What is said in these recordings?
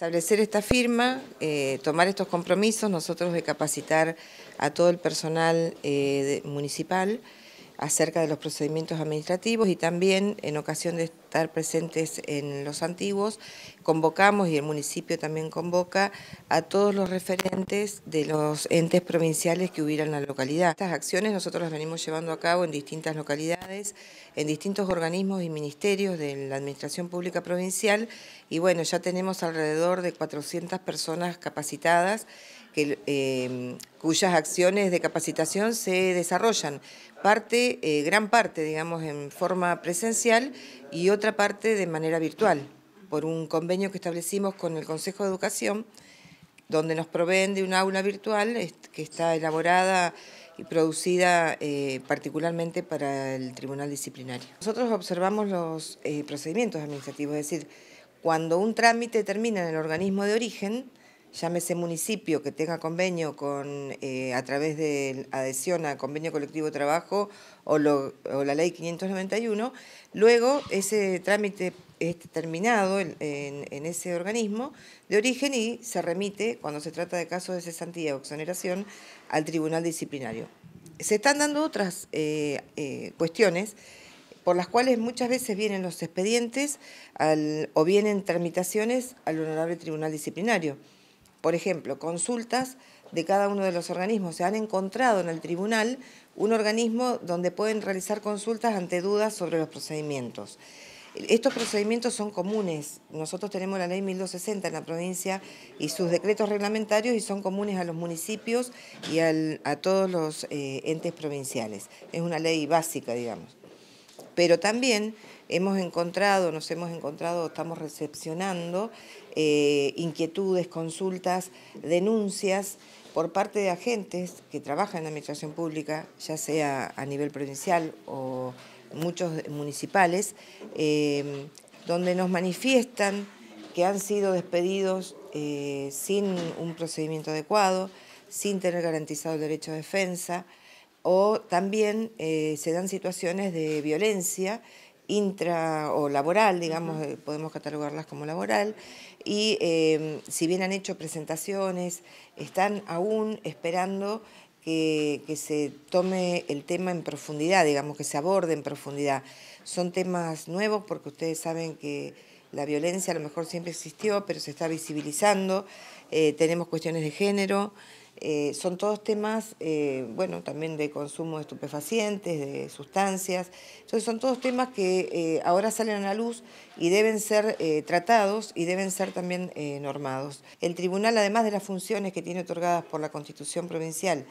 Establecer esta firma, eh, tomar estos compromisos, nosotros de capacitar a todo el personal eh, municipal acerca de los procedimientos administrativos y también en ocasión de estar presentes en los antiguos, convocamos y el municipio también convoca a todos los referentes de los entes provinciales que hubieran en la localidad. Estas acciones nosotros las venimos llevando a cabo en distintas localidades, en distintos organismos y ministerios de la Administración Pública Provincial y bueno, ya tenemos alrededor de 400 personas capacitadas Em, cuyas acciones de capacitación se desarrollan. Parte, eh, gran parte, digamos, en forma presencial y otra parte de manera virtual, por un convenio que establecimos con el Consejo de Educación, donde nos proveen de una aula virtual que está elaborada y producida eh, particularmente para el Tribunal Disciplinario. Nosotros observamos los eh, procedimientos administrativos, es decir, cuando un trámite termina en el organismo de origen, llámese municipio que tenga convenio con, eh, a través de adhesión a convenio colectivo de trabajo o, la ley 591, luego ese trámite es terminado en, ese organismo de origen y se remite, cuando se trata de casos de cesantía o exoneración, al tribunal disciplinario. Se están dando otras eh, eh, cuestiones por las cuales muchas veces vienen los expedientes o vienen tramitaciones al honorable tribunal disciplinario. Por ejemplo, consultas de cada uno de los organismos. Se han encontrado en el tribunal un organismo donde pueden realizar consultas ante dudas sobre los procedimientos. Estos procedimientos son comunes. Nosotros tenemos la ley 1260 en la provincia y sus decretos reglamentarios y son comunes a los municipios y a todos los eh, entes provinciales. Es una ley básica, digamos. Pero también hemos encontrado, nos hemos encontrado, estamos recepcionando eh, inquietudes, consultas, denuncias por parte de agentes que trabajan en la administración pública, ya sea a nivel provincial o muchos municipales, eh, donde nos manifiestan que han sido despedidos eh, sin un procedimiento adecuado, sin tener garantizado el derecho a defensa, o también eh, se dan situaciones de violencia intra o laboral, digamos, eh, podemos catalogarlas como laboral, y em, si bien han hecho presentaciones, están aún esperando que, se tome el tema en profundidad, digamos, que se aborde en profundidad. Son temas nuevos porque ustedes saben que la violencia a lo mejor siempre existió, pero se está visibilizando, eh, tenemos cuestiones de género, eh, son todos temas, eh, bueno, también de consumo de estupefacientes, de sustancias. Entonces son todos temas que eh, ahora salen a la luz y deben ser tratados y deben ser también normados. El tribunal, además de las funciones que tiene otorgadas por la Constitución Provincial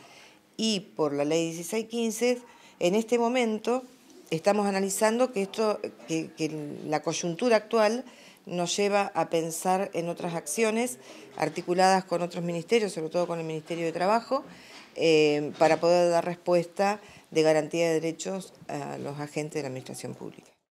y por la Ley 1615, en este momento estamos analizando que, esto, que la coyuntura actual nos lleva a pensar en otras acciones articuladas con otros ministerios, sobre todo con el Ministerio de Trabajo, eh, para poder dar respuesta de garantía de derechos a los agentes de la Administración Pública.